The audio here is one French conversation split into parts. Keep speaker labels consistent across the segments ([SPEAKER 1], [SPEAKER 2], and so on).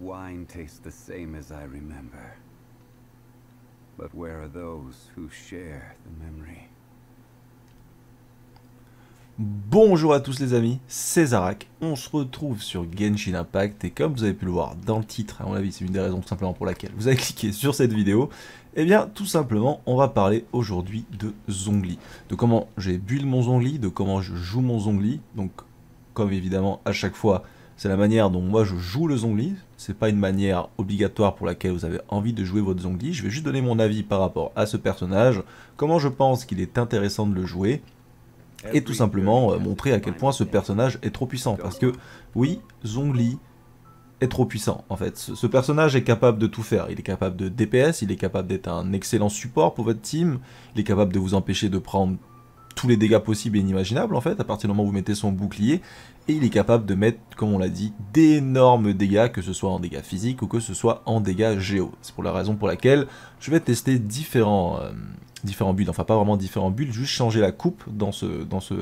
[SPEAKER 1] wine the same as I remember. But where are those who share the memory? Bonjour à tous les amis, c'est Zarak, on se retrouve sur Genshin Impact et comme vous avez pu le voir dans le titre, à mon avis c'est une des raisons tout simplement pour laquelle vous avez cliqué sur cette vidéo, et eh bien tout simplement on va parler aujourd'hui de Zongli, de comment j'ai build mon Zongli, de comment je joue mon Zongli, donc comme évidemment à chaque fois c'est la manière dont moi je joue le Zongli. C'est pas une manière obligatoire pour laquelle vous avez envie de jouer votre Zongli. Je vais juste donner mon avis par rapport à ce personnage, comment je pense qu'il est intéressant de le jouer, et tout simplement euh, montrer à quel point ce personnage est trop puissant. Parce que oui, Zongli est trop puissant en fait. ce, personnage est capable de tout faire. Il est capable de DPS, il est capable d'être un excellent support pour votre team, il est capable de vous empêcher de prendre tous les dégâts possibles et inimaginables en fait, à partir du moment où vous mettez son bouclier, et il est capable de mettre, comme on l'a dit, d'énormes dégâts, que ce soit en dégâts physiques ou que ce soit en dégâts géo. C'est pour la raison pour laquelle je vais tester différents, euh, différents builds, enfin pas vraiment différents builds, juste changer la coupe dans ce, dans ce,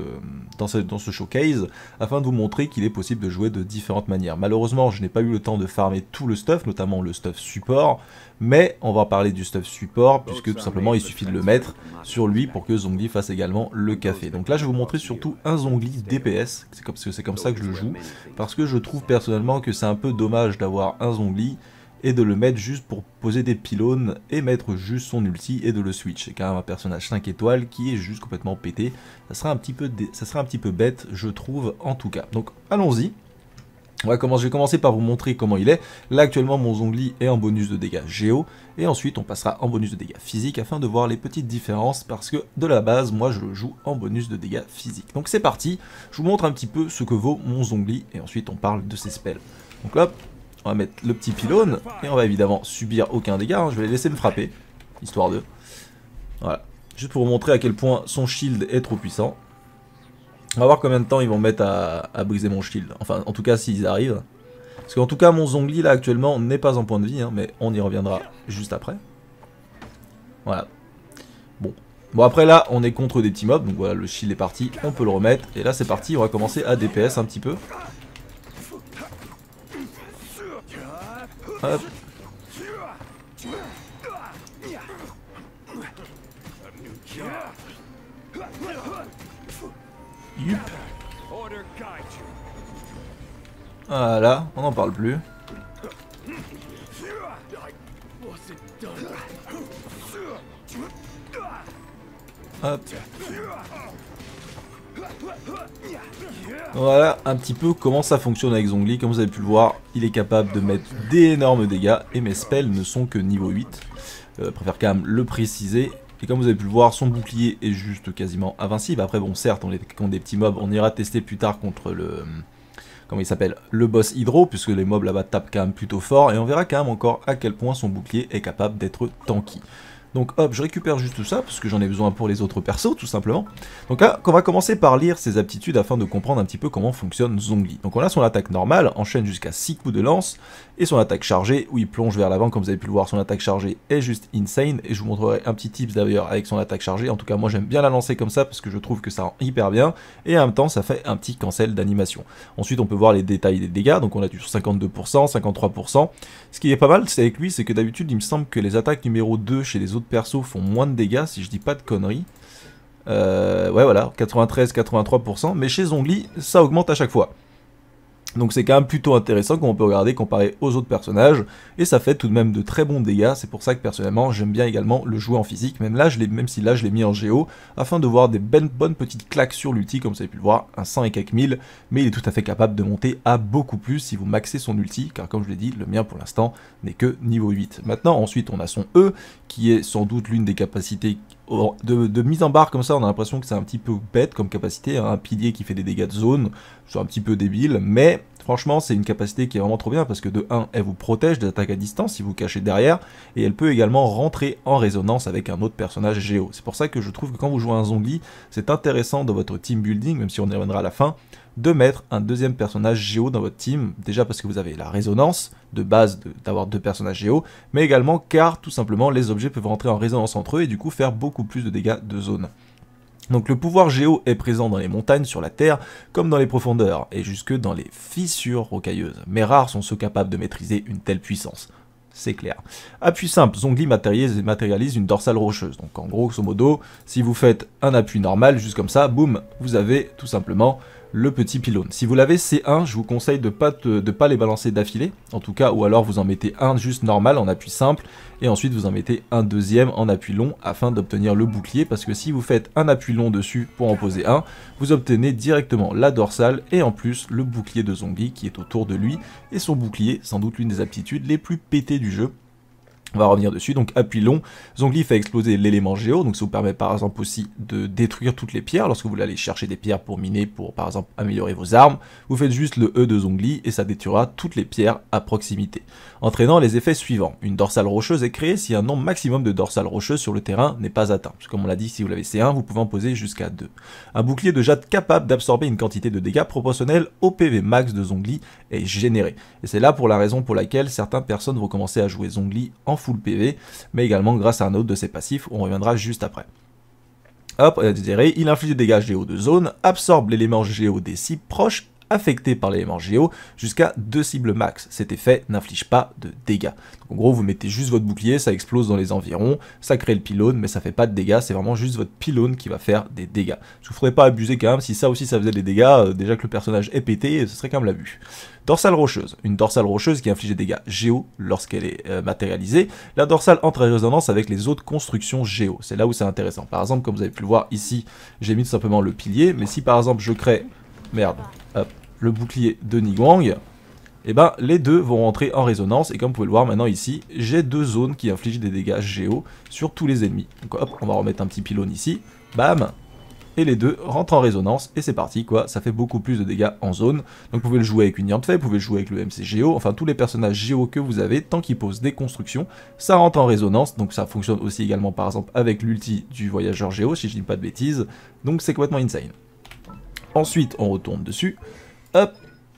[SPEAKER 1] dans ce, showcase afin de vous montrer qu'il est possible de jouer de différentes manières. Malheureusement, je n'ai pas eu le temps de farmer tout le stuff, notamment le stuff support, mais on va parler du stuff support puisque tout simplement il suffit de le mettre sur lui pour que Zongli fasse également le café. Donc là, je vais vous montrer surtout un Zongli DPS, c'est comme, comme ça que je le joue, parce que je trouve personnellement que c'est un peu dommage d'avoir un Zongli et de le mettre juste pour poser des pylônes et mettre juste son ulti et de le switch. C'est quand même un personnage 5 étoiles qui est juste complètement pété. Ça sera un petit peu, ça sera un petit peu bête, je trouve, en tout cas. Donc allons-y. je vais commencer par vous montrer comment il est. Là actuellement mon Zongli est en bonus de dégâts géo et ensuite on passera en bonus de dégâts physiques afin de voir les petites différences parce que de la base moi je le joue en bonus de dégâts physiques. Donc c'est parti, je vous montre un petit peu ce que vaut mon Zongli et ensuite on parle de ses spells. Donc là on va mettre le petit pylône. Et on va évidemment subir aucun dégât. Hein. Je vais les laisser me frapper. Histoire de. Voilà. Juste pour vous montrer à quel point son shield est trop puissant. On va voir combien de temps ils vont mettre à, briser mon shield. Enfin, en tout cas, s'ils arrivent. Parce qu'en tout cas, mon Zongli, là, actuellement, n'est pas en point de vie. Hein, mais on y reviendra juste après. Voilà. Bon. Bon, après, là, on est contre des petits mobs. Donc voilà, le shield est parti. On peut le remettre. Et là, c'est parti. On va commencer à DPS un petit peu. Hop. Voilà, on n'en parle plus. Hop. Voilà un petit peu comment ça fonctionne avec Zongli. Comme vous avez pu le voir, il est capable de mettre d'énormes dégâts et mes spells ne sont que niveau 8. Euh, je préfère quand même le préciser. Et comme vous avez pu le voir, son bouclier est juste quasiment invincible. Après bon, certes, on est contre des petits mobs, on ira tester plus tard contre le... Comment il s'appelle Le boss Hydro, puisque les mobs là-bas tapent quand même plutôt fort. Et on verra quand même encore à quel point son bouclier est capable d'être tanky. Donc hop, je récupère juste tout ça, parce que j'en ai besoin pour les autres persos, tout simplement. Donc là, on va commencer par lire ses aptitudes afin de comprendre un petit peu comment fonctionne Zongli. Donc on a son attaque normale, enchaîne jusqu'à 6 coups de lance, et son attaque chargée où il plonge vers l'avant comme vous avez pu le voir son attaque chargée est juste insane et je vous montrerai un petit tips d'ailleurs avec son attaque chargée en tout cas moi j'aime bien la lancer comme ça parce que je trouve que ça rend hyper bien et en même temps ça fait un petit cancel d'animation ensuite on peut voir les détails des dégâts donc on a du 52% 53% ce qui est pas mal avec lui c'est que d'habitude il me semble que les attaques numéro 2 chez les autres persos font moins de dégâts si je dis pas de conneries euh, ouais voilà, 93-83%, mais chez Zongli, ça augmente à chaque fois. Donc c'est quand même plutôt intéressant qu'on peut regarder comparé aux autres personnages, et ça fait tout de même de très bons dégâts, c'est pour ça que personnellement j'aime bien également le jouer en physique, même, là, même si là je l'ai mis en géo, afin de voir des ben-, bonnes petites claques sur l'ulti, comme vous avez pu le voir, un 100 et quelques mille, mais il est tout à fait capable de monter à beaucoup plus si vous maxez son ulti, car comme je l'ai dit, le mien pour l'instant n'est que niveau 8. Maintenant ensuite on a son E, qui est sans doute l'une des capacités de, mise en barre comme ça, on a l'impression que c'est un petit peu bête comme capacité, hein. un pilier qui fait des dégâts de zone, soit un petit peu débile, mais franchement c'est une capacité qui est vraiment trop bien parce que de 1, elle vous protège des attaques à distance si vous cachez derrière, et elle peut également rentrer en résonance avec un autre personnage géo. C'est pour ça que je trouve que quand vous jouez un zombie, c'est intéressant dans votre team building, même si on y reviendra à la fin, de mettre un deuxième personnage Géo dans votre team, déjà parce que vous avez la résonance de base d'avoir deux personnages Géo, mais également car tout simplement les objets peuvent rentrer en résonance entre eux et du coup faire beaucoup plus de dégâts de zone. Donc le pouvoir géo est présent dans les montagnes, sur la terre, comme dans les profondeurs, et jusque dans les fissures rocailleuses, mais rares sont ceux capables de maîtriser une telle puissance c'est clair. Appui simple, Zongli matérialise, une dorsale rocheuse. Donc en gros, grosso modo, si vous faites un appui normal, juste comme ça, boum, vous avez tout simplement le petit pylône. Si vous l'avez C1, je vous conseille de pas de pas les balancer d'affilée, en tout cas, ou alors vous en mettez un juste normal en appui simple, et ensuite vous en mettez un deuxième en appui long afin d'obtenir le bouclier, parce que si vous faites un appui long dessus pour en poser un, vous obtenez directement la dorsale et en plus le bouclier de zombie qui est autour de lui, et son bouclier, sans doute l'une des aptitudes les plus pétées du jeu, on va revenir dessus, donc appui long, Zongli fait exploser l'élément géo, donc ça vous permet par exemple aussi de détruire toutes les pierres, lorsque vous allez chercher des pierres pour miner, pour par exemple améliorer vos armes, vous faites juste le E de Zongli et ça détruira toutes les pierres à proximité, entraînant les effets suivants. Une dorsale rocheuse est créée si un nombre maximum de dorsales rocheuses sur le terrain n'est pas atteint, comme on l'a dit, si vous l'avez C1, vous pouvez en poser jusqu'à 2. Un bouclier de jade capable d'absorber une quantité de dégâts proportionnelle au PV max de Zongli est généré, et c'est là pour la raison pour laquelle certaines personnes vont commencer à jouer Zongli en full PV, mais également grâce à un autre de ses passifs, on reviendra juste après. Hop, il inflige des dégâts géo de zone, absorbe l'élément géo des cibles proches affecté par l'élément géo jusqu'à deux cibles max. Cet effet n'inflige pas de dégâts. en gros, vous mettez juste votre bouclier, ça explose dans les environs, ça crée le pylône, mais ça fait pas de dégâts, c'est vraiment juste votre pylône qui va faire des dégâts. Je vous ferai pas abuser quand même, si ça aussi ça faisait des dégâts, euh, déjà que le personnage est pété, ce serait quand même l'abus. Dorsale rocheuse, une dorsale rocheuse qui inflige des dégâts géo lorsqu'elle est euh, matérialisée. La dorsale entre en résonance avec les autres constructions géo, c'est là où c'est intéressant. Par exemple, comme vous avez pu le voir ici, j'ai mis tout simplement le pilier, mais si par exemple je crée... Merde, hop, le bouclier de Niguang. et eh ben les deux vont rentrer en résonance. Et comme vous pouvez le voir maintenant ici, j'ai deux zones qui infligent des dégâts géo sur tous les ennemis. Donc hop, on va remettre un petit pylône ici. Bam et les deux rentrent en résonance, et c'est parti quoi, ça fait beaucoup plus de dégâts en zone. Donc vous pouvez le jouer avec une Yantfei, vous pouvez le jouer avec le MC Géo, enfin tous les personnages Géo que vous avez, tant qu'ils posent des constructions, ça rentre en résonance, donc ça fonctionne aussi également par exemple avec l'ulti du voyageur Géo, si je ne dis pas de bêtises, donc c'est complètement insane. Ensuite, on retourne dessus, Hop,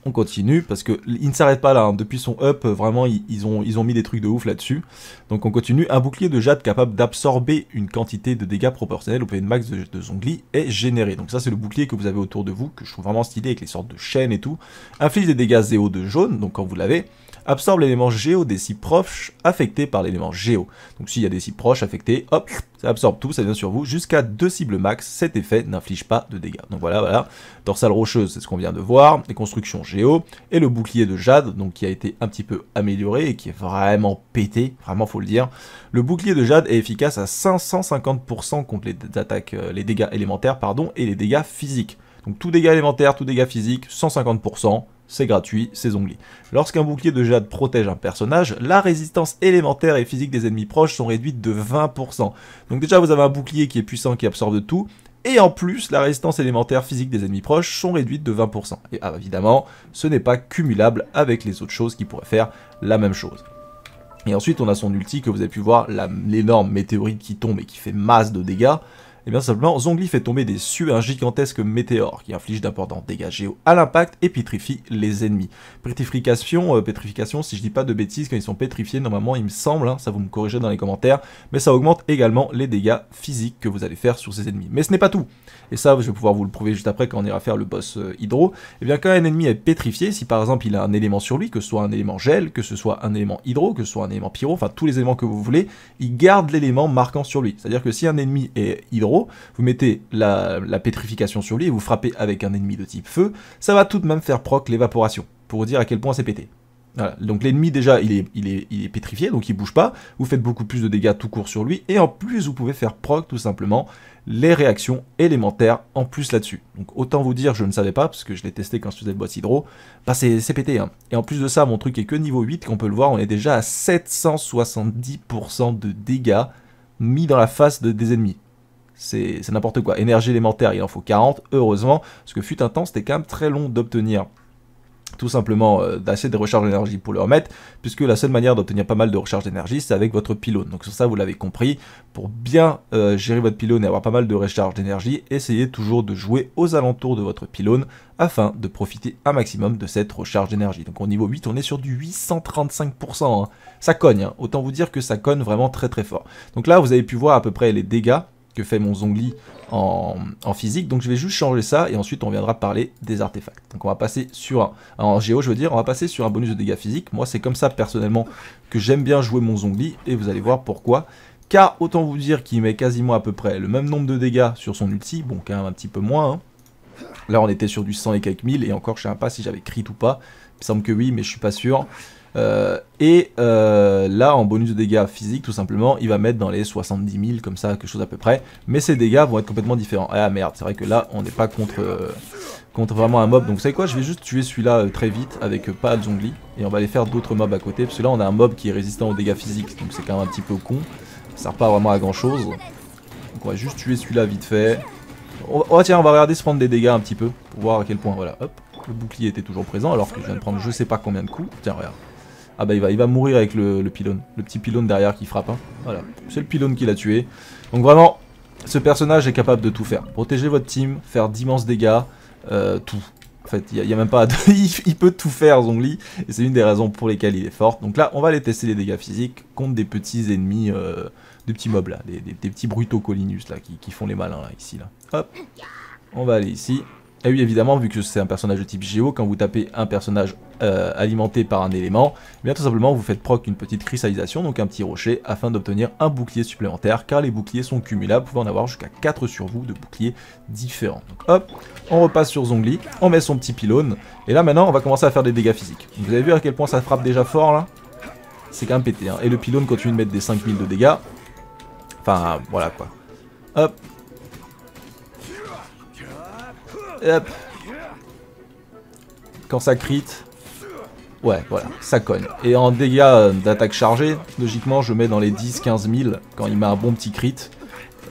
[SPEAKER 1] on continue parce que il ne s'arrête pas là. Hein. Depuis son up, euh, vraiment, ils, ont, ils ont mis des trucs de ouf là-dessus. Donc on continue. Un bouclier de jade capable d'absorber une quantité de dégâts proportionnelle au une max de, zongli est généré. Donc ça, c'est le bouclier que vous avez autour de vous, que je trouve vraiment stylé avec les sortes de chaînes et tout. Inflige des dégâts zéo de jaune, donc quand vous l'avez. Absorbe l'élément géo des six proches affectés par l'élément géo. Donc s'il y a des cibles proches affectés, hop, ça absorbe tout, ça vient sur vous, jusqu'à deux cibles max, cet effet n'inflige pas de dégâts. Donc voilà, voilà, dorsale rocheuse, c'est ce qu'on vient de voir, les constructions géo, et le bouclier de jade, donc qui a été un petit peu amélioré et qui est vraiment pété, vraiment faut le dire. Le bouclier de jade est efficace à 550% contre les attaques, euh, les dégâts élémentaires, pardon, et les dégâts physiques. Donc tout dégâts élémentaire, tout dégâts physique, 150%, c'est gratuit, c'est zongli. Lorsqu'un bouclier de jade protège un personnage, la résistance élémentaire et physique des ennemis proches sont réduites de 20%. Donc déjà vous avez un bouclier qui est puissant, qui absorbe tout, et en plus la résistance élémentaire physique des ennemis proches sont réduites de 20%. Et ah, évidemment, ce n'est pas cumulable avec les autres choses qui pourraient faire la même chose. Et ensuite on a son ulti que vous avez pu voir, l'énorme météorite qui tombe et qui fait masse de dégâts. Et eh bien simplement, Zongli fait tomber des un gigantesque météore qui inflige d'importants dégâts géo à l'impact et pétrifie les ennemis. Pétrification, euh, pétrification, si je dis pas de bêtises, quand ils sont pétrifiés, normalement il me semble, hein, ça vous me corrigez dans les commentaires, mais ça augmente également les dégâts physiques que vous allez faire sur ces ennemis. Mais ce n'est pas tout, et ça je vais pouvoir vous le prouver juste après quand on ira faire le boss euh, hydro, et eh bien quand un ennemi est pétrifié, si par exemple il a un élément sur lui, que ce soit un élément gel, que ce soit un élément hydro, que ce soit un élément pyro, enfin tous les éléments que vous voulez, il garde l'élément marquant sur lui. C'est-à-dire que si un ennemi est hydro, vous mettez la, pétrification sur lui et vous frappez avec un ennemi de type feu, ça va tout de même faire proc l'évaporation, pour vous dire à quel point c'est pété. Donc l'ennemi déjà il est, pétrifié, donc il bouge pas, vous faites beaucoup plus de dégâts tout court sur lui, et en plus vous pouvez faire proc tout simplement les réactions élémentaires en plus là-dessus. Donc autant vous dire je ne savais pas, parce que je l'ai testé quand je faisais le boîte hydro, bah, c'est pété. Hein. Et en plus de ça, mon truc est que niveau 8, qu'on peut le voir, on est déjà à 770% de dégâts mis dans la face de, des ennemis c'est n'importe quoi. Énergie élémentaire, il en faut 40, heureusement, parce que fut un temps, c'était quand même très long d'obtenir tout simplement euh, d'assez des recharges d'énergie pour le remettre, puisque la seule manière d'obtenir pas mal de recharges d'énergie, c'est avec votre pylône. Donc sur ça, vous l'avez compris, pour bien euh, gérer votre pylône et avoir pas mal de recharges d'énergie, essayez toujours de jouer aux alentours de votre pylône afin de profiter un maximum de cette recharge d'énergie. Donc au niveau 8, on est sur du 835%. Hein. Ça cogne, hein. autant vous dire que ça cogne vraiment très très fort. Donc là, vous avez pu voir à peu près les dégâts que fait mon Zongli en, en, physique. Donc je vais juste changer ça et ensuite on viendra parler des artefacts. Donc on va passer sur un, en géo je veux dire, on va passer sur un bonus de dégâts physiques. Moi c'est comme ça personnellement que j'aime bien jouer mon Zongli et vous allez voir pourquoi. Car autant vous dire qu'il met quasiment à peu près le même nombre de dégâts sur son ulti, bon quand même un petit peu moins. Hein. Là on était sur du 100 et quelques mille et encore je sais pas si j'avais crit ou pas. Il me semble que oui mais je suis pas sûr. Euh, et euh, là, en bonus de dégâts physiques, tout simplement, il va mettre dans les 70 000, comme ça, quelque chose à peu près. Mais ses dégâts vont être complètement différents. Ah merde, c'est vrai que là, on n'est pas contre, euh, contre vraiment un mob. Donc vous savez quoi, je vais juste tuer celui-là très vite avec pas de Zongli. Et on va aller faire d'autres mobs à côté, parce que là, on a un mob qui est résistant aux dégâts physiques. Donc c'est quand même un petit peu con. Ça sert pas vraiment à grand chose. Donc on va juste tuer celui-là vite fait. oh, tiens, on va regarder se prendre des dégâts un petit peu, pour voir à quel point, voilà, hop, le bouclier était toujours présent, alors que je viens de prendre je sais pas combien de coups. Tiens, regarde, ah bah il va, il va mourir avec le, le pylône, le petit pylône derrière qui frappe. Hein. Voilà, c'est le pylône qui l'a tué. Donc vraiment, ce personnage est capable de tout faire. Protéger votre team, faire d'immenses dégâts, euh, tout. En fait, il n'y a, même pas il peut tout faire, Zongli, et c'est une des raisons pour lesquelles il est fort. Donc là, on va aller tester les dégâts physiques contre des petits ennemis, euh, des petits mobs, là, des, petits brutaux colinus, là, qui, qui, font les malins, là, ici, là. Hop, on va aller ici. Et ah oui, évidemment, vu que c'est un personnage de type Géo, quand vous tapez un personnage euh, alimenté par un élément, eh bien tout simplement vous faites proc une petite cristallisation, donc un petit rocher, afin d'obtenir un bouclier supplémentaire, car les boucliers sont cumulables, vous pouvez en avoir jusqu'à 4 sur vous de boucliers différents. Donc hop, on repasse sur Zongli, on met son petit pylône, et là maintenant on va commencer à faire des dégâts physiques. Vous avez vu à quel point ça frappe déjà fort là C'est quand même pété, hein. et le pylône continue de mettre des 5000 de dégâts. Enfin, voilà quoi. Hop, Quand ça crit, Ouais, voilà, ça cogne. Et en dégâts euh, d'attaque chargée, logiquement, je mets dans les 10-15 000 quand il m'a un bon petit crit.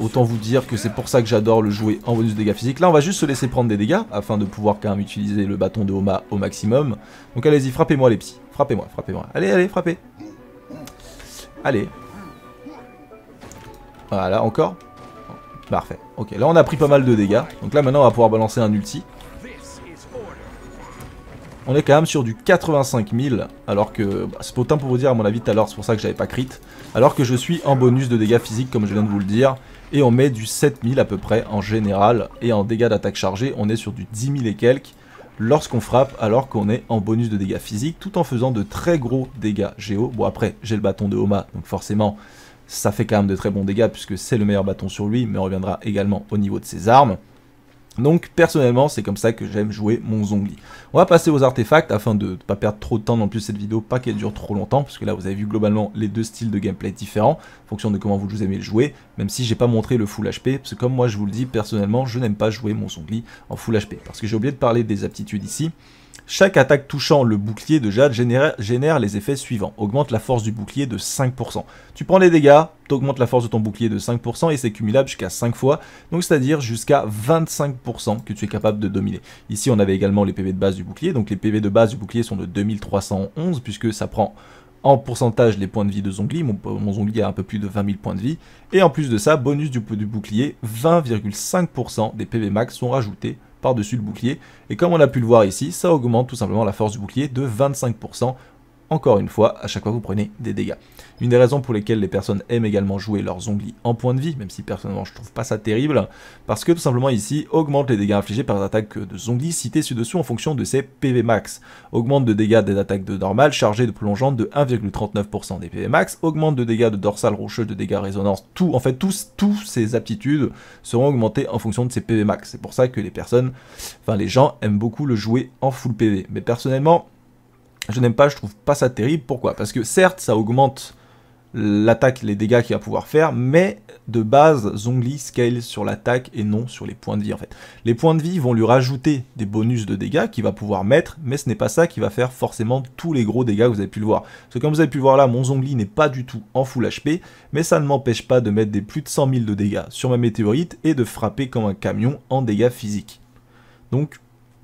[SPEAKER 1] Autant vous dire que c'est pour ça que j'adore le jouer en bonus dégâts physiques. Là, on va juste se laisser prendre des dégâts afin de pouvoir quand même utiliser le bâton de Oma au maximum. Donc allez-y, frappez-moi les petits. Frappez-moi, frappez-moi. Allez, allez, frappez. Allez. Voilà, encore. Parfait. Ok, là on a pris pas mal de dégâts. Donc là maintenant on va pouvoir balancer un ulti. On est quand même sur du 85 000, alors que... c'est bah, c'est autant pour vous dire à mon avis tout à l'heure, c'est pour ça que j'avais pas crit. Alors que je suis en bonus de dégâts physiques comme je viens de vous le dire. Et on met du 7000 à peu près en général. Et en dégâts d'attaque chargée, on est sur du 10 000 et quelques lorsqu'on frappe alors qu'on est en bonus de dégâts physiques tout en faisant de très gros dégâts géo. Bon après j'ai le bâton de Homa donc forcément ça fait quand même de très bons dégâts puisque c'est le meilleur bâton sur lui, mais on reviendra également au niveau de ses armes. Donc personnellement c'est comme ça que j'aime jouer mon Zongli. On va passer aux artefacts afin de ne pas perdre trop de temps non plus cette vidéo, pas qu'elle dure trop longtemps, puisque là vous avez vu globalement les deux styles de gameplay différents, en fonction de comment vous aimez le jouer, même si j'ai pas montré le full HP, parce que comme moi je vous le dis personnellement je n'aime pas jouer mon Zongli en full HP, parce que j'ai oublié de parler des aptitudes ici. Chaque attaque touchant le bouclier de Jade génère, les effets suivants. Augmente la force du bouclier de 5%. Tu prends les dégâts, tu augmentes la force de ton bouclier de 5% et c'est cumulable jusqu'à 5 fois, donc c'est-à-dire jusqu'à 25% que tu es capable de dominer. Ici on avait également les PV de base du bouclier, donc les PV de base du bouclier sont de 2311 puisque ça prend en pourcentage les points de vie de Zongli, mon, Zongli a un peu plus de 20 000 points de vie, et en plus de ça, bonus du, du bouclier, 20,5% des PV max sont rajoutés par-dessus le bouclier. Et comme on a pu le voir ici, ça augmente tout simplement la force du bouclier de 25% encore une fois, à chaque fois que vous prenez des dégâts. Une des raisons pour lesquelles les personnes aiment également jouer leurs zombies en point de vie, même si personnellement je trouve pas ça terrible, parce que tout simplement ici, augmente les dégâts infligés par les attaques de zombies citées ci-dessous en fonction de ses PV max. Augmente de dégâts des attaques de normale chargées de plongeante de 1,39% des PV max, augmente de dégâts de dorsale rocheux, de dégâts résonance, tout, en fait tous, tous ces aptitudes seront augmentées en fonction de ses PV max. C'est pour ça que les personnes, enfin les gens aiment beaucoup le jouer en full PV. Mais personnellement, je n'aime pas, je trouve pas ça terrible. Pourquoi Parce que certes, ça augmente l'attaque, les dégâts qu'il va pouvoir faire, mais de base, Zongli scale sur l'attaque et non sur les points de vie en fait. Les points de vie vont lui rajouter des bonus de dégâts qu'il va pouvoir mettre, mais ce n'est pas ça qui va faire forcément tous les gros dégâts que vous avez pu le voir. Parce que comme vous avez pu voir là, mon Zongli n'est pas du tout en full HP, mais ça ne m'empêche pas de mettre des plus de 100 000 de dégâts sur ma météorite et de frapper comme un camion en dégâts physiques. Donc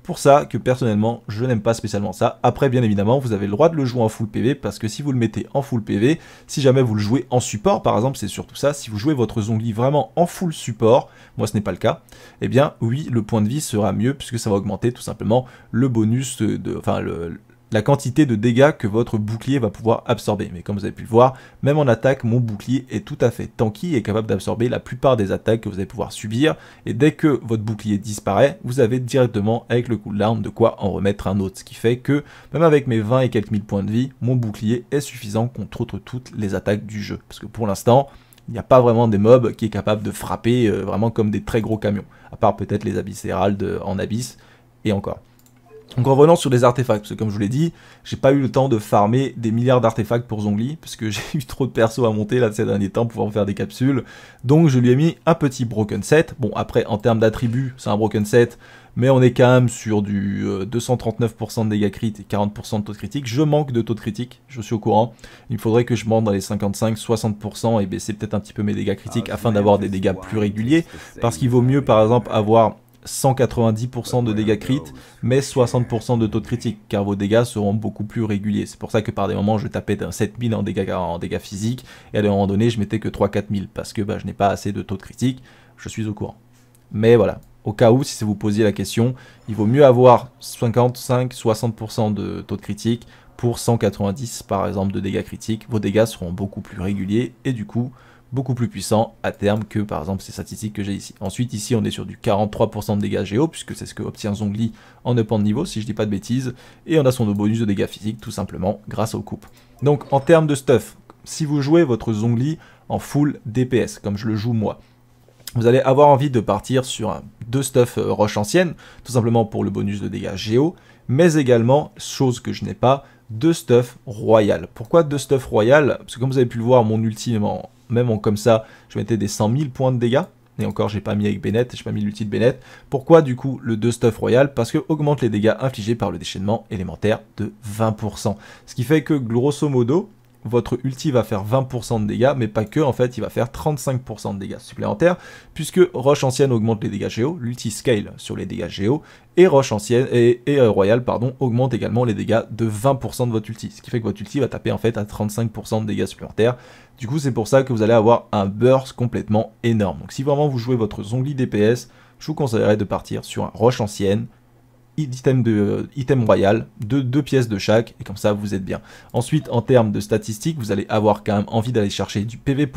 [SPEAKER 1] pour ça que personnellement, je n'aime pas spécialement ça. Après, bien évidemment, vous avez le droit de le jouer en full PV, parce que si vous le mettez en full PV, si jamais vous le jouez en support, par exemple, c'est surtout ça, si vous jouez votre Zongli vraiment en full support, moi ce n'est pas le cas, eh bien oui, le point de vie sera mieux, puisque ça va augmenter tout simplement le bonus, de, enfin le, la quantité de dégâts que votre bouclier va pouvoir absorber. Mais comme vous avez pu le voir, même en attaque, mon bouclier est tout à fait tanky et capable d'absorber la plupart des attaques que vous allez pouvoir subir. Et dès que votre bouclier disparaît, vous avez directement avec le cooldown de quoi en remettre un autre. Ce qui fait que même avec mes 20 et quelques mille points de vie, mon bouclier est suffisant contre toutes les attaques du jeu. Parce que pour l'instant, il n'y a pas vraiment des mobs qui est capable de frapper euh, vraiment comme des très gros camions. À part peut-être les abyssérales en abyss et encore. Donc en revenant sur les artefacts, parce que comme je vous l'ai dit, j'ai pas eu le temps de farmer des milliards d'artefacts pour Zongli, puisque j'ai eu trop de persos à monter là de ces derniers temps pour pouvoir faire des capsules. Donc je lui ai mis un petit broken set. Bon après en termes d'attributs, c'est un broken set, mais on est quand même sur du 239% euh, de dégâts crit et 40% de taux de critique. Je manque de taux de critique, je suis au courant. Il faudrait que je monte dans les 55-60% et baisser peut-être un petit peu mes dégâts critiques ah, afin d'avoir des dégâts plus réguliers, parce qu'il vaut mieux euh, par exemple avoir 190% de dégâts crit, bah mais 60% de taux de critique, car vos dégâts seront beaucoup plus réguliers. C'est pour ça que par des moments, je tapais 7000 en dégâts, en dégâts physiques, et à un moment donné, je mettais que 3-4000, parce que bah, je n'ai pas assez de taux de critique, je suis au courant. Mais voilà, au cas où, si vous posiez la question, il vaut mieux avoir 55-60% de taux de critique pour 190 par exemple de dégâts critiques. Vos dégâts seront beaucoup plus réguliers et du coup, beaucoup plus puissant à terme que par exemple ces statistiques que j'ai ici. Ensuite ici on est sur du 43% de dégâts géo puisque c'est ce que obtient Zongli en upant de niveau si je dis pas de bêtises et on a son bonus de dégâts physiques tout simplement grâce aux coupes. Donc en termes de stuff, si vous jouez votre Zongli en full DPS comme je le joue moi, vous allez avoir envie de partir sur deux stuff euh, roche ancienne tout simplement pour le bonus de dégâts géo mais également, chose que je n'ai pas, deux stuff royal. Pourquoi deux stuff royal Parce que comme vous avez pu le voir, mon ultime en même en comme ça, je mettais des 100 000 points de dégâts. Et encore, j'ai pas mis avec Bennett, j'ai pas mis l'outil de Bennett. Pourquoi du coup le 2 stuff royal Parce que augmente les dégâts infligés par le déchaînement élémentaire de 20%. Ce qui fait que grosso modo, votre ulti va faire 20% de dégâts, mais pas que, en fait, il va faire 35% de dégâts supplémentaires, puisque Roche Ancienne augmente les dégâts géo, l'ulti scale sur les dégâts géo, et Roche Ancienne, et, euh, Royal, pardon, augmente également les dégâts de 20% de votre ulti, ce qui fait que votre ulti va taper en fait à 35% de dégâts supplémentaires. Du coup, c'est pour ça que vous allez avoir un burst complètement énorme. Donc si vraiment vous jouez votre Zongli DPS, je vous conseillerais de partir sur un Roche Ancienne, item, de, item royal, de deux pièces de chaque, et comme ça vous êtes bien. Ensuite, en termes de statistiques, vous allez avoir quand même envie d'aller chercher du PV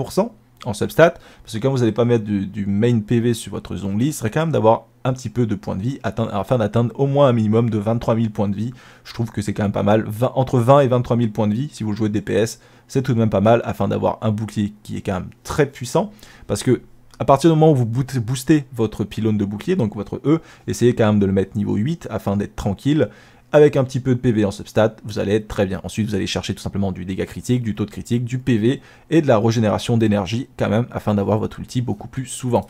[SPEAKER 1] en substat, parce que quand vous n'allez pas mettre du, main PV sur votre zombie, il serait quand même d'avoir un petit peu de points de vie afin d'atteindre au moins un minimum de 23 000 points de vie. Je trouve que c'est quand même pas mal. entre 20 et 23 000 points de vie, si vous jouez DPS, c'est tout de même pas mal afin d'avoir un bouclier qui est quand même très puissant. Parce que à partir du moment où vous boostez votre pylône de bouclier, donc votre E, essayez quand même de le mettre niveau 8 afin d'être tranquille. Avec un petit peu de PV en substat, vous allez être très bien. Ensuite, vous allez chercher tout simplement du dégât critique, du taux de critique, du PV et de la régénération d'énergie quand même afin d'avoir votre ulti beaucoup plus souvent.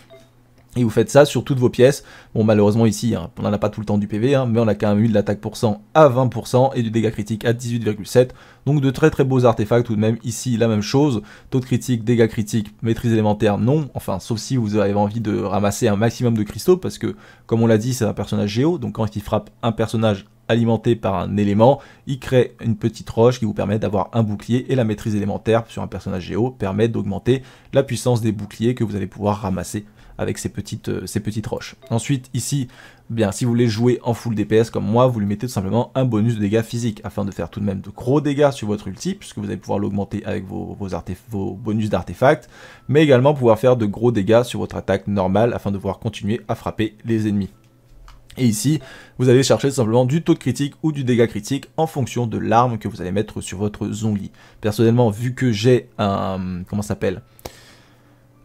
[SPEAKER 1] Et vous faites ça sur toutes vos pièces. Bon, malheureusement ici, hein, on n'en a pas tout le temps du PV, hein, mais on a quand même eu de l'attaque pour cent à 20% et du dégât critique à 18,7. Donc de très très beaux artefacts tout de même. Ici, la même chose. Taux de critique, dégâts critiques, maîtrise élémentaire, non. Enfin, sauf si vous avez envie de ramasser un maximum de cristaux, parce que, comme on l'a dit, c'est un personnage géo. Donc quand il frappe un personnage alimenté par un élément, il crée une petite roche qui vous permet d'avoir un bouclier et la maîtrise élémentaire sur un personnage géo permet d'augmenter la puissance des boucliers que vous allez pouvoir ramasser avec ces petites, ces euh, petites roches. Ensuite, ici, bien, si vous voulez jouer en full DPS comme moi, vous lui mettez tout simplement un bonus de dégâts physiques afin de faire tout de même de gros dégâts sur votre ulti, puisque vous allez pouvoir l'augmenter avec vos, bonus d'artefacts, mais également pouvoir faire de gros dégâts sur votre attaque normale afin de pouvoir continuer à frapper les ennemis. Et ici, vous allez chercher tout simplement du taux de critique ou du dégât critique en fonction de l'arme que vous allez mettre sur votre zombie. Personnellement, vu que j'ai un... comment s'appelle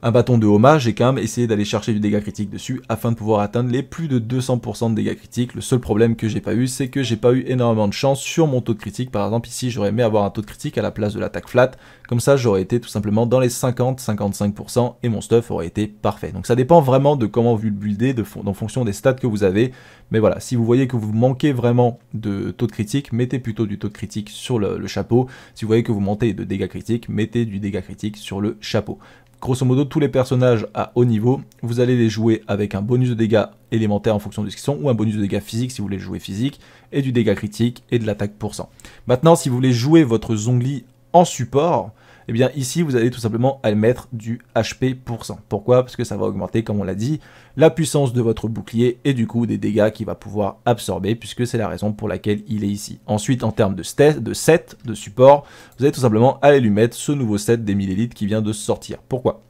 [SPEAKER 1] un bâton de hommage, et quand même essayé d'aller chercher du dégât critique dessus afin de pouvoir atteindre les plus de 200% de dégâts critiques. Le seul problème que j'ai pas eu, c'est que j'ai pas eu énormément de chance sur mon taux de critique. Par exemple, ici, j'aurais aimé avoir un taux de critique à la place de l'attaque flat. Comme ça, j'aurais été tout simplement dans les 50-55% et mon stuff aurait été parfait. Donc ça dépend vraiment de comment vous le buildez, en fonction des stats que vous avez. Mais voilà, si vous voyez que vous manquez vraiment de taux de critique, mettez plutôt du taux de critique sur le, chapeau. Si vous voyez que vous montez de dégâts critiques, mettez du dégât critique sur le chapeau. Grosso modo, tous les personnages à haut niveau, vous allez les jouer avec un bonus de dégâts élémentaires en fonction de ce qu'ils sont, ou un bonus de dégâts physique si vous voulez jouer physique, et du dégât critique et de l'attaque pour cent. Maintenant, si vous voulez jouer votre Zongli en support, eh bien ici vous allez tout simplement aller mettre du HP%. Pourquoi Parce que ça va augmenter, comme on l'a dit, la puissance de votre bouclier et du coup des dégâts qu'il va pouvoir absorber, puisque c'est la raison pour laquelle il est ici. Ensuite, en termes de, set, de support, vous allez tout simplement aller lui mettre ce nouveau set des 1000 élites qui vient de sortir. Pourquoi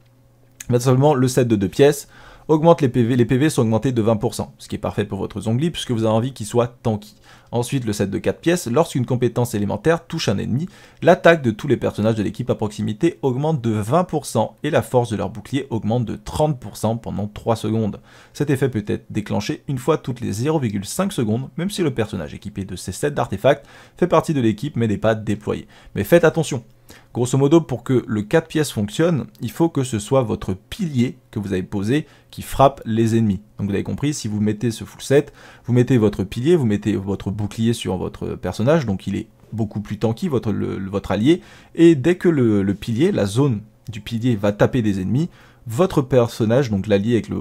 [SPEAKER 1] bah, Tout simplement le set de deux pièces, augmente les PV, les PV sont augmentés de 20%, ce qui est parfait pour votre Zongli puisque vous avez envie qu'il soit tanky. Ensuite, le set de 4 pièces, lorsqu'une compétence élémentaire touche un ennemi, l'attaque de tous les personnages de l'équipe à proximité augmente de 20% et la force de leur bouclier augmente de 30% pendant 3 secondes. Cet effet peut être déclenché une fois toutes les 0,5 secondes, même si le personnage équipé de ces sets d'artefacts fait partie de l'équipe mais n'est pas déployé. Mais faites attention, Grosso modo, pour que le 4 pièces fonctionne, il faut que ce soit votre pilier que vous avez posé qui frappe les ennemis. Donc vous avez compris, si vous mettez ce full set, vous mettez votre pilier, vous mettez votre bouclier sur votre personnage, donc il est beaucoup plus tanky, votre, votre allié, et dès que le, pilier, la zone du pilier va taper des ennemis, votre personnage, donc l'allié avec le,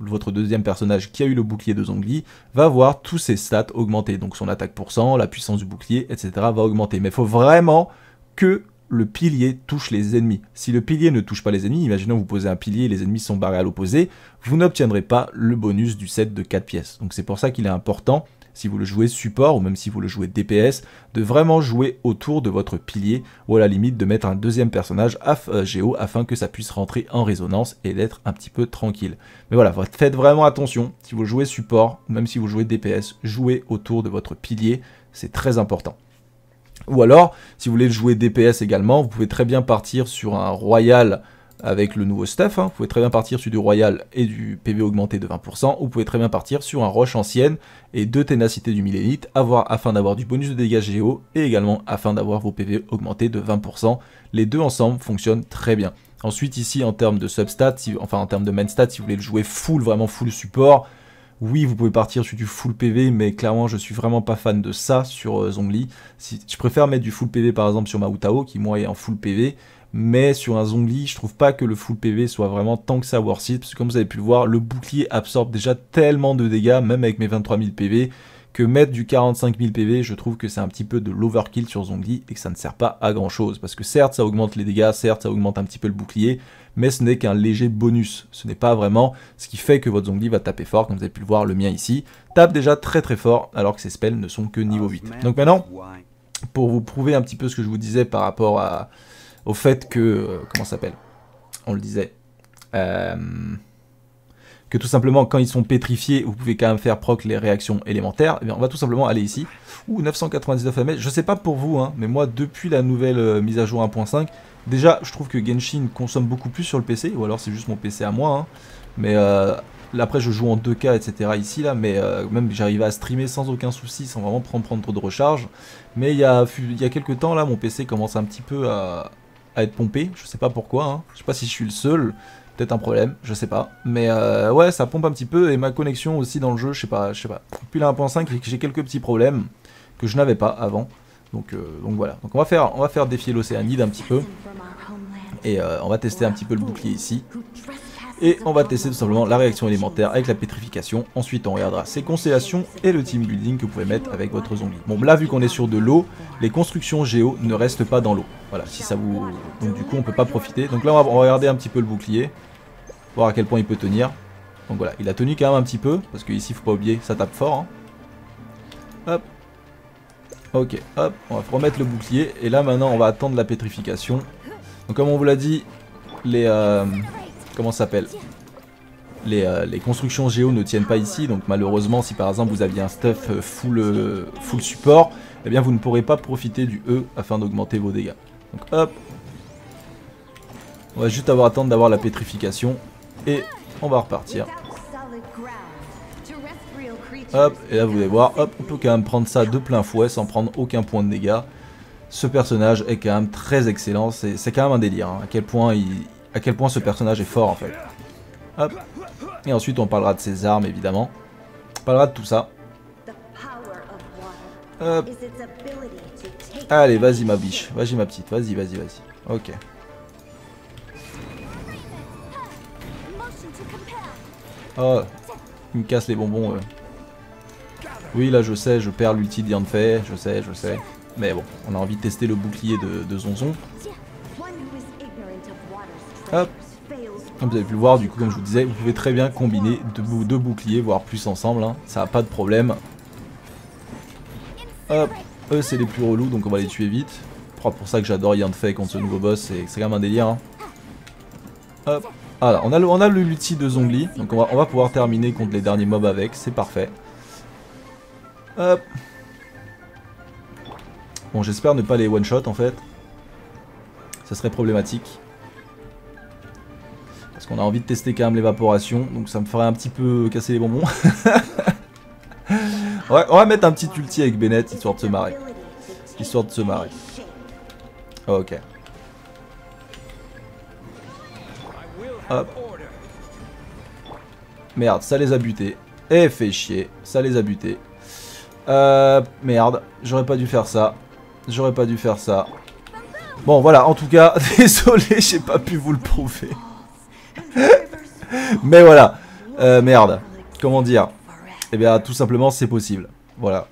[SPEAKER 1] votre deuxième personnage qui a eu le bouclier de Zongli, va voir tous ses stats augmenter. Donc son attaque pour cent, la puissance du bouclier, etc. va augmenter. Mais il faut vraiment que le pilier touche les ennemis. Si le pilier ne touche pas les ennemis, imaginons vous posez un pilier et les ennemis sont barrés à l'opposé, vous n'obtiendrez pas le bonus du set de 4 pièces. Donc c'est pour ça qu'il est important, si vous le jouez support ou même si vous le jouez DPS, de vraiment jouer autour de votre pilier ou à la limite de mettre un deuxième personnage à euh, afin que ça puisse rentrer en résonance et d'être un petit peu tranquille. Mais voilà, faites vraiment attention, si vous jouez support, même si vous jouez DPS, jouez autour de votre pilier, c'est très important. Ou alors, si vous voulez jouer DPS également, vous pouvez très bien partir sur un Royal avec le nouveau staff. Hein. Vous pouvez très bien partir sur du Royal et du PV augmenté de 20%. Ou vous pouvez très bien partir sur un Roche Ancienne et deux Ténacités du Millénite afin d'avoir du bonus de dégâts Géo et également afin d'avoir vos PV augmentés de 20%. Les deux ensemble fonctionnent très bien. Ensuite, ici, en termes de substats, enfin en termes de main stat, si vous voulez le jouer full, vraiment full support, oui, vous pouvez partir sur du full PV, mais clairement, je suis vraiment pas fan de ça sur euh, Zongli. Si, je préfère mettre du full PV par exemple sur ma qui moi est en full PV, mais sur un Zongli, je trouve pas que le full PV soit vraiment tant que ça worth it, parce que comme vous avez pu le voir, le bouclier absorbe déjà tellement de dégâts, même avec mes 23 000 PV, que mettre du 45 000 PV, je trouve que c'est un petit peu de l'overkill sur Zongli et que ça ne sert pas à grand chose. Parce que certes, ça augmente les dégâts, certes, ça augmente un petit peu le bouclier, mais ce n'est qu'un léger bonus. Ce n'est pas vraiment ce qui fait que votre zombie va taper fort, comme vous avez pu le voir, le mien ici, tape déjà très très fort, alors que ses spells ne sont que niveau 8. Ah, Donc maintenant, pour vous prouver un petit peu ce que je vous disais par rapport à, au fait que... Euh, comment ça s'appelle On le disait. Euh, que tout simplement quand ils sont pétrifiés, vous pouvez quand même faire proc les réactions élémentaires, eh bien, on va tout simplement aller ici. Ou 999 ms, je sais pas pour vous, hein, mais moi depuis la nouvelle euh, mise à jour 1.5, déjà je trouve que Genshin consomme beaucoup plus sur le PC, ou alors c'est juste mon PC à moi, hein. mais euh, après je joue en 2K etc ici là, mais euh, même j'arrive à streamer sans aucun souci, sans vraiment prendre, prendre trop de recharge, mais il y a, y quelques temps là, mon PC commence un petit peu à, être pompé, je sais pas pourquoi, hein. je sais pas si je suis le seul, un problème, je sais pas. Mais euh, ouais, ça pompe un petit peu et ma connexion aussi dans le jeu, je sais pas, je sais pas. Depuis la 1.5, j'ai quelques petits problèmes que je n'avais pas avant. Donc, euh, donc voilà. Donc on va faire, on va faire défier l'Océanide un petit peu et euh, on va tester un petit peu le bouclier ici. Et on va tester tout simplement la réaction élémentaire avec la pétrification. Ensuite, on regardera ses constellations et le team building que vous pouvez mettre avec votre zombie. Bon, là, vu qu'on est sur de l'eau, les constructions géo ne restent pas dans l'eau. Voilà, si ça vous... Donc du coup, on peut pas profiter. Donc là, on va regarder un petit peu le bouclier voir à quel point il peut tenir. Donc voilà, il a tenu quand même un petit peu, parce que ici faut pas oublier, ça tape fort. Hein. Hop. Ok, hop, on va remettre le bouclier, et là maintenant on va attendre la pétrification. Donc comme on vous l'a dit, les... Euh, comment ça s'appelle euh, les, constructions géo ne tiennent pas ici, donc malheureusement si par exemple vous aviez un stuff euh, full, full support, eh bien vous ne pourrez pas profiter du E afin d'augmenter vos dégâts. Donc hop, on va juste avoir attendre d'avoir la pétrification et on va repartir. Hop, et là vous allez voir, hop, on peut quand même prendre ça de plein fouet sans prendre aucun point de dégâts. Ce personnage est quand même très excellent, c'est quand même un délire, hein. à, quel point il, à quel point ce personnage est fort en fait. Hop, et ensuite on parlera de ses armes évidemment, on parlera de tout ça. Hop. Allez, vas-y ma biche, vas-y ma petite, vas-y, vas-y, vas-y. Ok. Oh, il me casse les bonbons. Euh. Oui, là, je sais, je perds l'ulti de fait je sais, je sais. Mais bon, on a envie de tester le bouclier de, de Zonzon. Hop. Comme ah, vous avez pu le voir, du coup, comme je vous disais, vous pouvez très bien combiner deux, boucliers, voire plus ensemble. Hein. Ça a pas de problème. Hop. Eux, c'est les plus relous, donc on va les tuer vite. C'est pour ça que j'adore de contre ce nouveau boss, c'est quand même un délire. Hein. Hop. Voilà, on a le, on a le ulti de Zongli, donc on va, pouvoir terminer contre les derniers mobs avec, c'est parfait. Hop. Bon, j'espère ne pas les one-shot en fait. Ça serait problématique. Parce qu'on a envie de tester quand même l'évaporation, donc ça me ferait un petit peu casser les bonbons. on va mettre un petit ulti avec Bennett, histoire de se marrer. Histoire de se marrer. Ok. Merde, ça les a butés. Eh, fait chier, ça les a butés. Euh, merde, j'aurais pas dû faire ça. J'aurais pas dû faire ça. Bon, voilà, en tout cas, désolé, j'ai pas pu vous le prouver. Mais voilà, euh, merde, comment dire Eh bien, tout simplement, c'est possible. Voilà.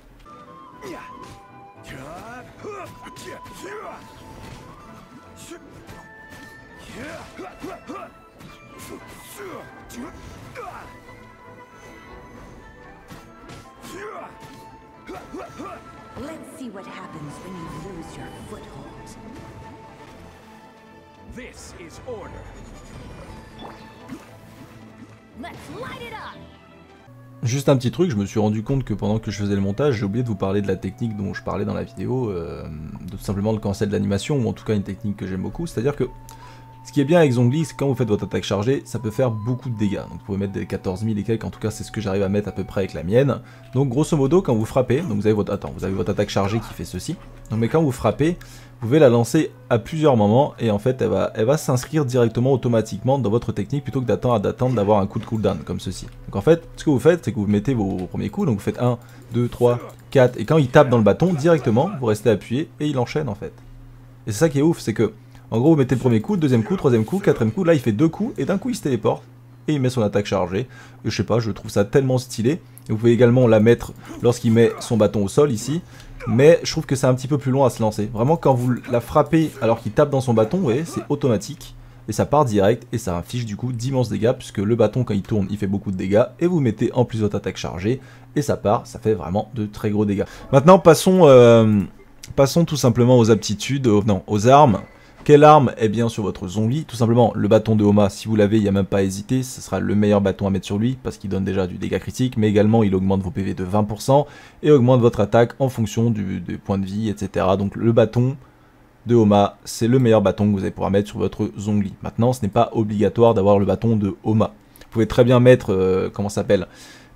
[SPEAKER 1] juste un petit truc, je me suis rendu compte que pendant que je faisais le montage, j'ai oublié de vous parler de la technique dont je parlais dans la vidéo, euh, tout simplement le c'est de l'animation, ou en tout cas une technique que j'aime beaucoup, c'est-à-dire que ce qui est bien avec Zhongli, c'est quand vous faites votre attaque chargée, ça peut faire beaucoup de dégâts. Donc vous pouvez mettre des 14 000 et quelques, en tout cas c'est ce que j'arrive à mettre à peu près avec la mienne. Donc grosso modo, quand vous frappez, donc vous avez votre, attends, vous avez votre attaque chargée qui fait ceci. Donc mais quand vous frappez, vous pouvez la lancer à plusieurs moments et en fait elle va, elle va s'inscrire directement automatiquement dans votre technique plutôt que d'attendre d'avoir un coup de cooldown comme ceci. Donc en fait, ce que vous faites, c'est que vous mettez vos, vos premiers coups, donc vous faites 1, 2, 3, 4 et quand il tape dans le bâton directement, vous restez appuyé et il enchaîne en fait. Et c'est ça qui est ouf, c'est que en gros, vous mettez le premier coup, deuxième coup, troisième coup, quatrième coup. Là, il fait deux coups et d'un coup, il se téléporte et il met son attaque chargée. je sais pas, je trouve ça tellement stylé. vous pouvez également la mettre lorsqu'il met son bâton au sol ici. Mais je trouve que c'est un petit peu plus long à se lancer. Vraiment, quand vous la frappez alors qu'il tape dans son bâton, vous voyez, c'est automatique. Et ça part direct et ça affiche du coup d'immenses dégâts puisque le bâton quand il tourne il fait beaucoup de dégâts et vous mettez en plus votre attaque chargée et ça part, ça fait vraiment de très gros dégâts. Maintenant passons, euh, passons tout simplement aux aptitudes, non aux armes. Quelle arme est bien sur votre zombie, tout simplement le bâton de Homa, si vous l'avez, il n'y a même pas à hésiter, ce sera le meilleur bâton à mettre sur lui, parce qu'il donne déjà du dégât critique, mais également il augmente vos PV de 20% et augmente votre attaque en fonction du, des points de vie, etc. Donc le bâton de Homa, c'est le meilleur bâton que vous allez pouvoir mettre sur votre Zongli. Maintenant, ce n'est pas obligatoire d'avoir le bâton de Homa. Vous pouvez très bien mettre, euh, comment s'appelle,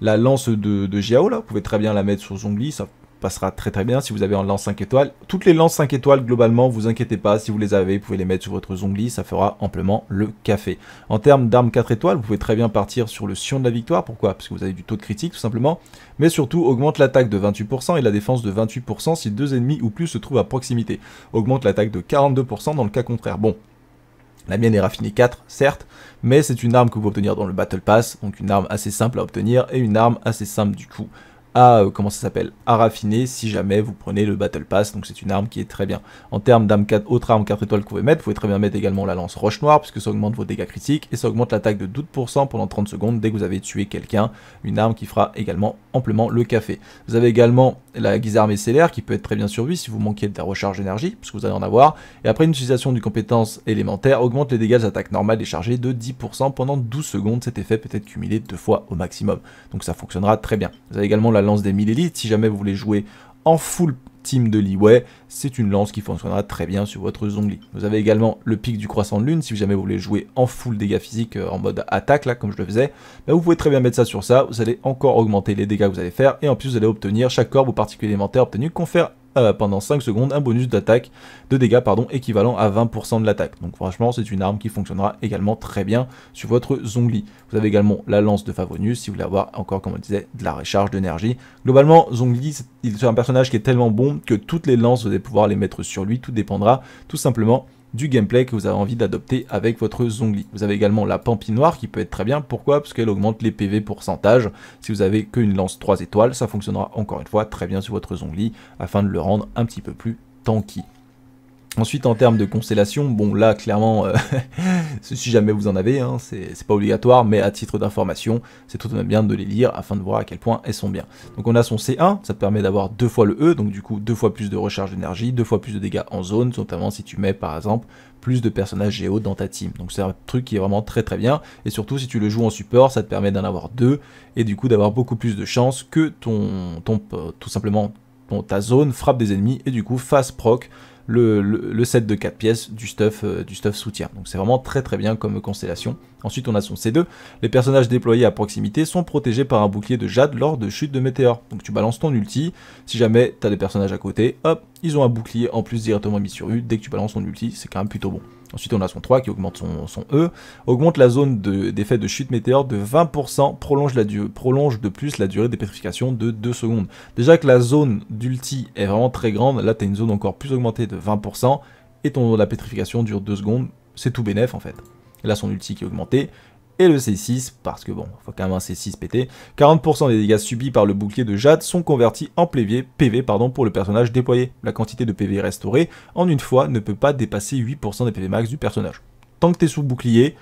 [SPEAKER 1] la lance de, de Jiao là, vous pouvez très bien la mettre sur Zongli, passera très très bien si vous avez en lance 5 étoiles. Toutes les lances 5 étoiles globalement, vous inquiétez pas, si vous les avez, vous pouvez les mettre sur votre zongli, ça fera amplement le café. En termes d'armes 4 étoiles, vous pouvez très bien partir sur le Sion de la Victoire, pourquoi Parce que vous avez du taux de critique tout simplement, mais surtout augmente l'attaque de 28% et la défense de 28% si deux ennemis ou plus se trouvent à proximité. Augmente l'attaque de 42% dans le cas contraire. Bon, la mienne est raffinée 4, certes, mais c'est une arme que vous pouvez obtenir dans le Battle Pass, donc une arme assez simple à obtenir et une arme assez simple du coup à euh, comment ça s'appelle à raffiner si jamais vous prenez le Battle Pass. Donc c'est une arme qui est très bien. En termes d'armes 4, autre arme 4 étoiles que vous pouvez mettre, vous pouvez très bien mettre également la lance roche noire puisque ça augmente vos dégâts critiques et ça augmente l'attaque de 12% pendant 30 secondes dès que vous avez tué quelqu'un. Une arme qui fera également amplement le café. Vous avez également la armée scellaire qui peut être très bien survie si vous manquez de la recharge d'énergie puisque vous allez en avoir. Et après une utilisation du compétence élémentaire augmente les dégâts d'attaque normale normales déchargées de 10% pendant 12 secondes. Cet effet peut être cumulé deux fois au maximum. Donc ça fonctionnera très bien. Vous avez également la lance des mille élites. Si jamais vous voulez jouer en full team de leeway, c'est une lance qui fonctionnera très bien sur votre Zongli. Vous avez également le pic du croissant de lune, si jamais vous voulez jouer en full dégâts physiques euh, en mode attaque, là comme je le faisais, bah, vous pouvez très bien mettre ça sur ça, vous allez encore augmenter les dégâts que vous allez faire, et en plus vous allez obtenir, chaque corbe ou particulier élémentaire obtenu confère ah bah, pendant 5 secondes un bonus d'attaque, de dégâts pardon, équivalent à 20% de l'attaque. Donc franchement c'est une arme qui fonctionnera également très bien sur votre Zongli. Vous avez également la lance de Favonius si vous voulez avoir encore comme on disait de la recharge d'énergie. Globalement Zongli c'est un personnage qui est tellement bon que toutes les lances vous allez pouvoir les mettre sur lui, tout dépendra tout simplement du gameplay que vous avez envie d'adopter avec votre Zongli. Vous avez également la Noire qui peut être très bien. Pourquoi Parce qu'elle augmente les PV pourcentage. Si vous avez qu'une lance 3 étoiles, ça fonctionnera encore une fois très bien sur votre Zongli afin de le rendre un petit peu plus tanky. Ensuite, en termes de constellation, bon là, clairement, euh, si jamais vous en avez, hein, c'est pas obligatoire, mais à titre d'information, c'est tout de même bien de les lire afin de voir à quel point elles sont bien. Donc on a son C1, ça te permet d'avoir deux fois le E, donc du coup deux fois plus de recharge d'énergie, deux fois plus de dégâts en zone, notamment si tu mets par exemple plus de personnages géo dans ta team. Donc c'est un truc qui est vraiment très très bien, et surtout si tu le joues en support, ça te permet d'en avoir deux, et du coup d'avoir beaucoup plus de chance que ton, euh, tout simplement ta zone frappe des ennemis, et du coup fasse proc, le, le, set de 4 pièces du stuff, euh, du stuff soutien. Donc c'est vraiment très très bien comme constellation. Ensuite on a son C2. Les personnages déployés à proximité sont protégés par un bouclier de jade lors de chute de météores. Donc tu balances ton ulti, si jamais t'as des personnages à côté, hop, ils ont un bouclier en plus directement mis sur U. Dès que tu balances ton ulti, c'est quand même plutôt bon. Ensuite, on a son 3 qui augmente son, son E, augmente la zone d'effet de, chute météore de 20%, prolonge, la prolonge de plus la durée des pétrification de 2 secondes. Déjà que la zone d'ulti est vraiment très grande, là, tu une zone encore plus augmentée de 20%, et ton, la pétrification dure 2 secondes, c'est tout bénef en fait. là, son ulti qui est augmenté, et le C6, parce que bon, faut quand même un C6 pété. 40% des dégâts subis par le bouclier de Jade sont convertis en PV, PV pardon, pour le personnage déployé. La quantité de PV restaurée en une fois ne peut pas dépasser 8% des PV max du personnage. Tant que t'es sous bouclier,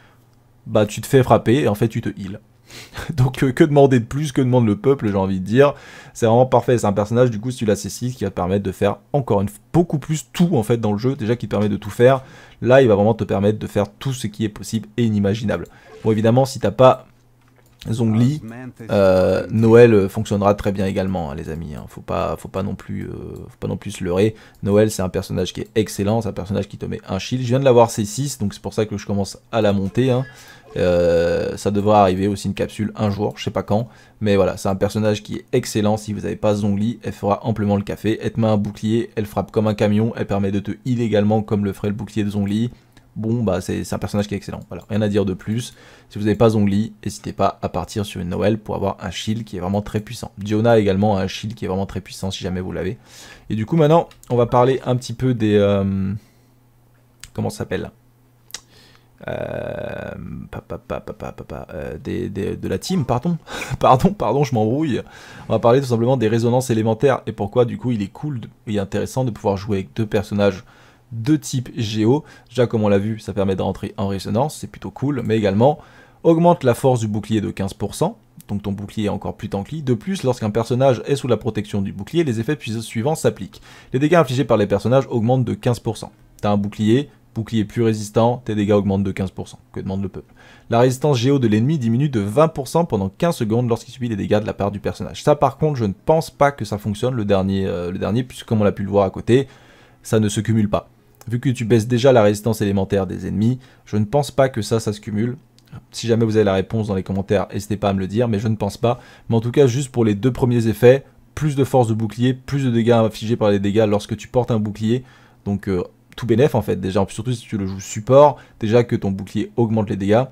[SPEAKER 1] bah tu te fais frapper et en fait tu te heals. Donc euh, que demander de plus, que demande le peuple, j'ai envie de dire. C'est vraiment parfait, c'est un personnage du coup si tu l'as C6 qui va te permettre de faire encore une beaucoup plus tout en fait dans le jeu, déjà qui te permet de tout faire. Là, il va vraiment te permettre de faire tout ce qui est possible et inimaginable. Bon évidemment, si t'as pas Zongli, ah, euh, Noël euh, fonctionnera très bien également, hein, les amis. Hein. Faut pas, faut pas non plus, faut pas non plus se leurrer. Noël, c'est un personnage qui est excellent, c'est un personnage qui te met un shield. Je viens de l'avoir C6, donc c'est pour ça que je commence à la monter. Hein. Euh, ça devrait arriver aussi une capsule un jour, je sais pas quand. Mais voilà, c'est un personnage qui est excellent. Si vous n'avez pas Zongli, elle fera amplement le café. Elle te met un bouclier, elle frappe comme un camion, elle permet de te illégalement, comme le ferait le bouclier de Zongli. Bon, bah c'est un personnage qui est excellent. Voilà, rien à dire de plus. Si vous n'avez pas Zongli, n'hésitez pas à partir sur une Noël pour avoir un shield qui est vraiment très puissant. Diona également un shield qui est vraiment très puissant si jamais vous l'avez. Et du coup, maintenant, on va parler un petit peu des... Euh, comment ça s'appelle de la team, pardon, pardon, pardon, je m'embrouille. On va parler tout simplement des résonances élémentaires et pourquoi du coup il est cool et intéressant de pouvoir jouer avec deux personnages de type Géo. Déjà comme on l'a vu, ça permet de rentrer en résonance, c'est plutôt cool, mais également augmente la force du bouclier de 15%, donc ton bouclier est encore plus tanky. De plus, lorsqu'un personnage est sous la protection du bouclier, les effets suivants s'appliquent. Les dégâts infligés par les personnages augmentent de 15%. T'as un bouclier, Bouclier plus résistant, tes dégâts augmentent de 15%, que demande le peuple. La résistance géo de l'ennemi diminue de 20% pendant 15 secondes lorsqu'il subit des dégâts de la part du personnage. Ça par contre, je ne pense pas que ça fonctionne le dernier, euh, le dernier puisque comme on l'a pu le voir à côté, ça ne se cumule pas. Vu que tu baisses déjà la résistance élémentaire des ennemis, je ne pense pas que ça, ça se cumule. Si jamais vous avez la réponse dans les commentaires, n'hésitez pas à me le dire, mais je ne pense pas. Mais en tout cas, juste pour les deux premiers effets, plus de force de bouclier, plus de dégâts infligés par les dégâts lorsque tu portes un bouclier. Donc euh, tout bénef en fait. Déjà, surtout si tu le joues support, déjà que ton bouclier augmente les dégâts.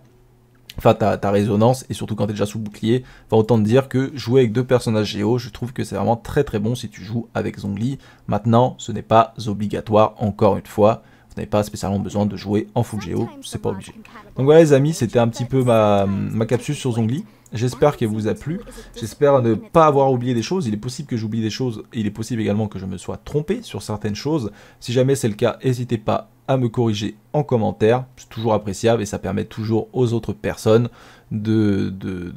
[SPEAKER 1] Enfin, ta, résonance, et surtout quand es déjà sous bouclier, enfin autant dire que jouer avec deux personnages géo, je trouve que c'est vraiment très très bon si tu joues avec Zongli. Maintenant, ce n'est pas obligatoire, encore une fois, vous n'avez pas spécialement besoin de jouer en full géo, c'est pas obligé. Donc voilà les amis, c'était un petit peu ma, ma capsule sur Zongli. J'espère qu'elle vous a plu. J'espère ne pas avoir oublié des choses. Il est possible que j'oublie des choses. Il est possible également que je me sois trompé sur certaines choses. Si jamais c'est le cas, n'hésitez pas à me corriger en commentaire. C'est toujours appréciable et ça permet toujours aux autres personnes de,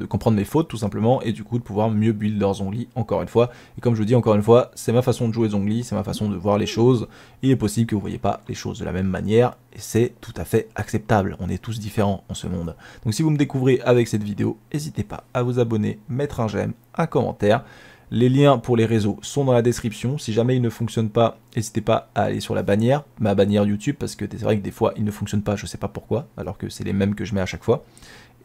[SPEAKER 1] comprendre mes fautes tout simplement et du coup de pouvoir mieux build leurs encore une fois. Et comme je vous dis encore une fois, c'est ma façon de jouer zongli, c'est ma façon de voir les choses. Il est possible que vous ne voyez pas les choses de la même manière et c'est tout à fait acceptable. On est tous différents en ce monde. Donc si vous me découvrez avec cette vidéo, n'hésitez pas à vous abonner, mettre un j'aime, un commentaire. Les liens pour les réseaux sont dans la description. Si jamais ils ne fonctionnent pas, n'hésitez pas à aller sur la bannière, ma bannière YouTube, parce que c'est vrai que des fois ils ne fonctionnent pas, je ne sais pas pourquoi, alors que c'est les mêmes que je mets à chaque fois.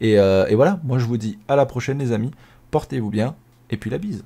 [SPEAKER 1] Euh, et voilà, moi je vous dis à la prochaine les amis, portez-vous bien, et puis la bise.